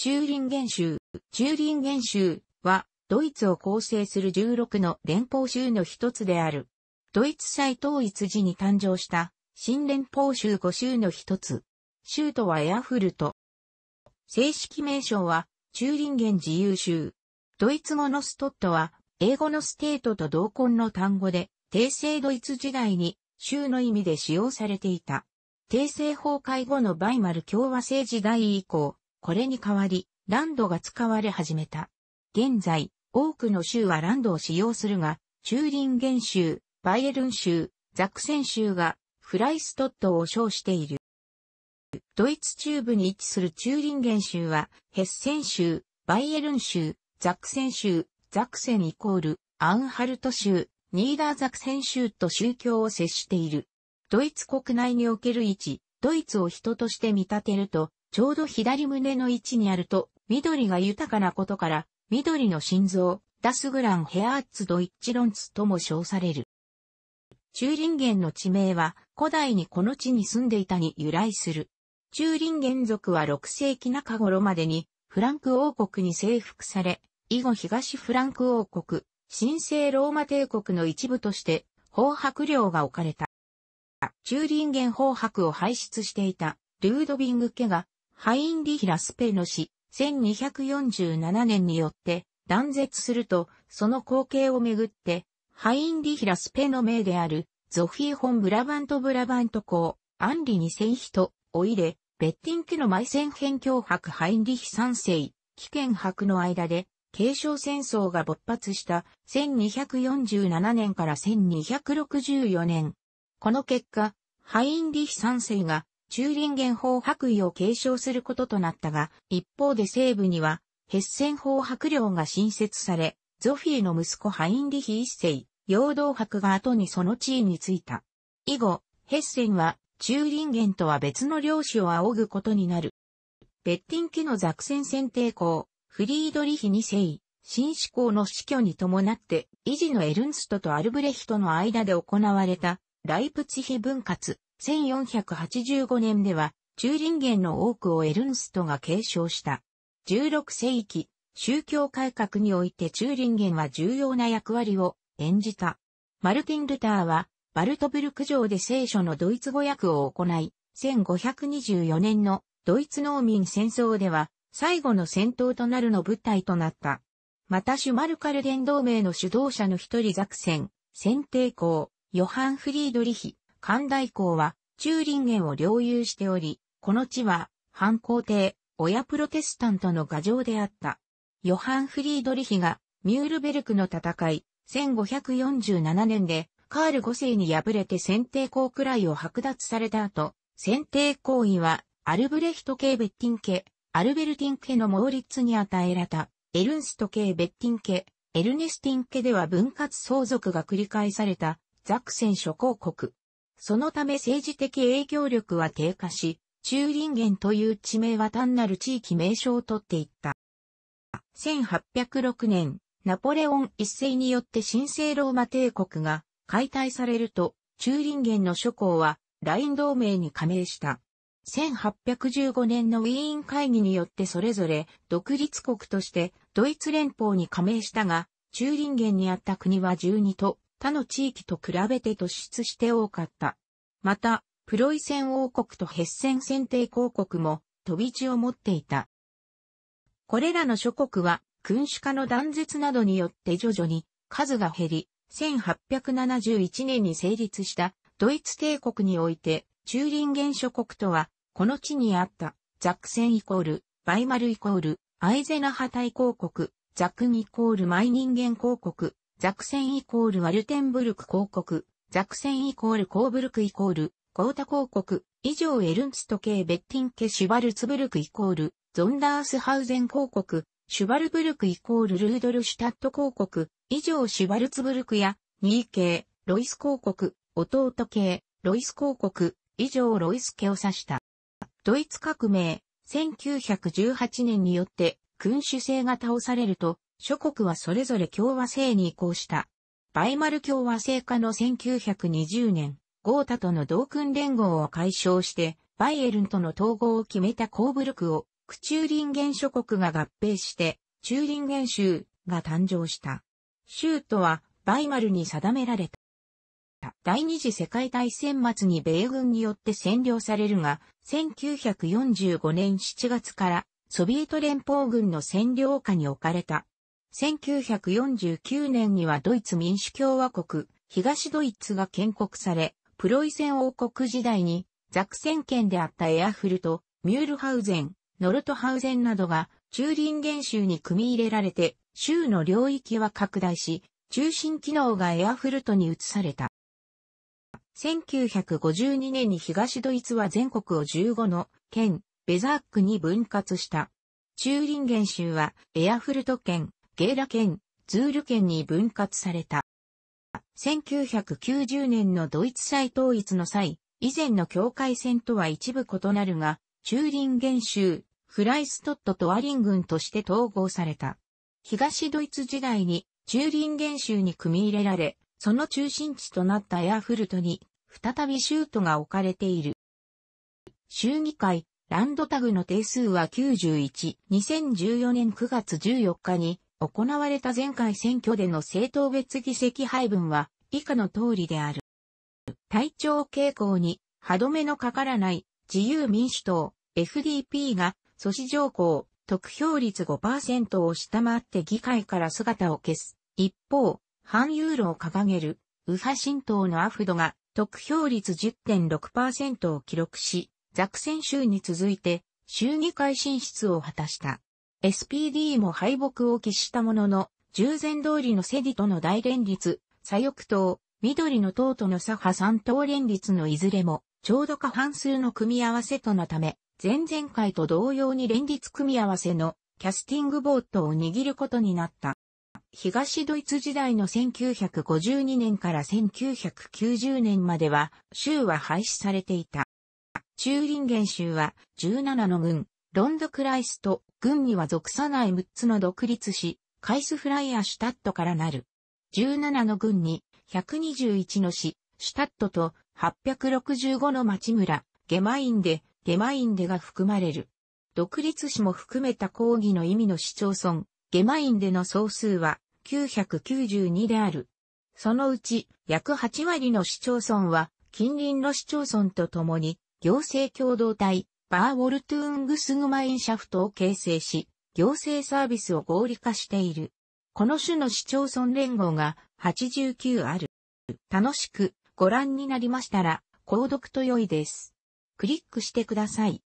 チューリンゲン州、チューリンゲン州は、ドイツを構成する16の連邦州の一つである。ドイツ再統一時に誕生した新連邦州5州の一つ。州都はエアフルト。正式名称は、チューリンゲン自由州。ドイツ語のストットは、英語のステートと同根の単語で、帝政ドイツ時代に州の意味で使用されていた。帝政崩壊後のバイマル共和制時代以降、これに代わり、ランドが使われ始めた。現在、多くの州はランドを使用するが、チューリンゲン州、バイエルン州、ザクセン州が、フライストットを称している。ドイツ中部に位置するチューリンゲン州は、ヘッセン州、バイエルン州、ザクセン州、ザクセンイコール、アンハルト州、ニーダーザクセン州と宗教を接している。ドイツ国内における位置、ドイツを人として見立てると、ちょうど左胸の位置にあると、緑が豊かなことから、緑の心臓、ダスグランヘアーツドイッチロンツとも称される。中林源の地名は、古代にこの地に住んでいたに由来する。中林源族は6世紀中頃までに、フランク王国に征服され、以後東フランク王国、神聖ローマ帝国の一部として、宝白領が置かれた。中林源宝白を排出していた、ルードビング家が、ハインリヒ・ラスペの死、1247年によって断絶すると、その光景をめぐって、ハインリヒ・ラスペの命である、ゾフィー・ホン・ブラバント・ブラバント公、アンリセ戦ヒと、おいレ、ベッティン家の埋戦辺境博ハインリヒ三世、危険博の間で、継承戦争が勃発した1247年から1264年。この結果、ハインリヒ三世が中林ン法白衣を継承することとなったが、一方で西部には、ヘッセン法白領が新設され、ゾフィーの息子ハインリヒ一世、陽道白が後にその地位についた。以後、ヘッセンは、中林ンとは別の領主を仰ぐことになる。ベッティン家のザクセン選定校、フリードリヒ二世、新思考の死去に伴って、維持のエルンストとアルブレヒトの間で行われた、ライプチヒ分割、1485年では、チューリンゲンの多くをエルンストが継承した。16世紀、宗教改革においてチューリンゲンは重要な役割を演じた。マルティン・ルターは、バルトブルク城で聖書のドイツ語訳を行い、1524年のドイツ農民戦争では、最後の戦闘となるの舞台となった。またシュマルカルン同盟の主導者の一人ザクセン、選定校、ヨハン・フリードリヒ、関大港は、中林園を領有しており、この地は、反抗帝、親プロテスタントの牙城であった。ヨハン・フリードリヒが、ミュールベルクの戦い、1547年で、カール5世に敗れて選定公くらいを剥奪された後、選定行為は、アルブレヒト系ベッティン家、アルベルティン家のモーリッツに与えられた、エルンスト系ベッティン家、エルネスティン家では分割相続が繰り返された、ザクセン諸公国。そのため政治的影響力は低下し、中林源という地名は単なる地域名称を取っていった。1806年、ナポレオン一世によって神聖ローマ帝国が解体されると、中林源の諸侯はライン同盟に加盟した。1815年のウィーン会議によってそれぞれ独立国としてドイツ連邦に加盟したが、中林源にあった国は12と他の地域と比べて突出して多かった。また、プロイセン王国とヘッセン選定公国も飛び地を持っていた。これらの諸国は君主化の断絶などによって徐々に数が減り、1871年に成立したドイツ帝国において、チューリンゲン諸国とは、この地にあったザクセンイコール、バイマルイコール、アイゼナハ大公国、ザクンイコールマイ人間公国、ザクセンイコールワルテンブルク公国、ザクセンイコールコーブルクイコール、コータ公国、以上エルンスト系ベッティンケシュバルツブルクイコール、ゾンダースハウゼン公国、シュバルブルクイコールルードルシュタット公国、以上シュバルツブルクや、ニー系、ロイス公国、弟系、ロイス公国、以上ロイス家を指した。ドイツ革命、1918年によって君主制が倒されると、諸国はそれぞれ共和制に移行した。バイマル共和制下の1920年、ゴータとの同訓連合を解消して、バイエルンとの統合を決めたコーブルクを、クチューリンゲン諸国が合併して、チューリンゲン州が誕生した。州とは、バイマルに定められた。第二次世界大戦末に米軍によって占領されるが、1945年7月からソビエト連邦軍の占領下に置かれた1949年にはドイツ民主共和国、東ドイツが建国され、プロイセン王国時代に、ザクセン県であったエアフルト、ミュールハウゼン、ノルトハウゼンなどが、チューリンゲン州に組み入れられて、州の領域は拡大し、中心機能がエアフルトに移された。1952年に東ドイツは全国を15の県、ベザークに分割した。チューリンゲン州はエアフルト県、ゲーラ県、ズール県に分割された。1990年のドイツ再統一の際、以前の境界線とは一部異なるが、チューリンゲン州、フライストットとアリン軍として統合された。東ドイツ時代にチューリンゲン州に組み入れられ、その中心地となったエアフルトに、再び州都が置かれている。州議会、ランドタグの定数は91、2014年9月14日に、行われた前回選挙での政党別議席配分は以下の通りである。体調傾向に歯止めのかからない自由民主党 FDP が阻止条項得票率5%を下回って議会から姿を消す。一方、反ユーロを掲げる右派新党のアフドが得票率10.6%を記録し、ザクセン州に続いて衆議会進出を果たした。SPD も敗北を喫したものの、従前通りのセディとの大連立、左翼党、緑の党との左派三党連立のいずれも、ちょうど過半数の組み合わせとのため、前々回と同様に連立組み合わせのキャスティングボートを握ることになった。東ドイツ時代の1952年から1990年までは州は廃止されていた。チューリンゲン州は17の軍、ロンドクライスト、軍には属さない6つの独立市、カイスフライアシュタットからなる。17の軍に、121の市、シュタットと、865の町村、ゲマインデ、ゲマインデが含まれる。独立市も含めた抗議の意味の市町村、ゲマインデの総数は992である。そのうち約8割の市町村は近隣の市町村と共に行政共同体バーウォルトゥーングスグマインシャフトを形成し、行政サービスを合理化している。この種の市町村連合が89ある。楽しくご覧になりましたら、購読と良いです。クリックしてください。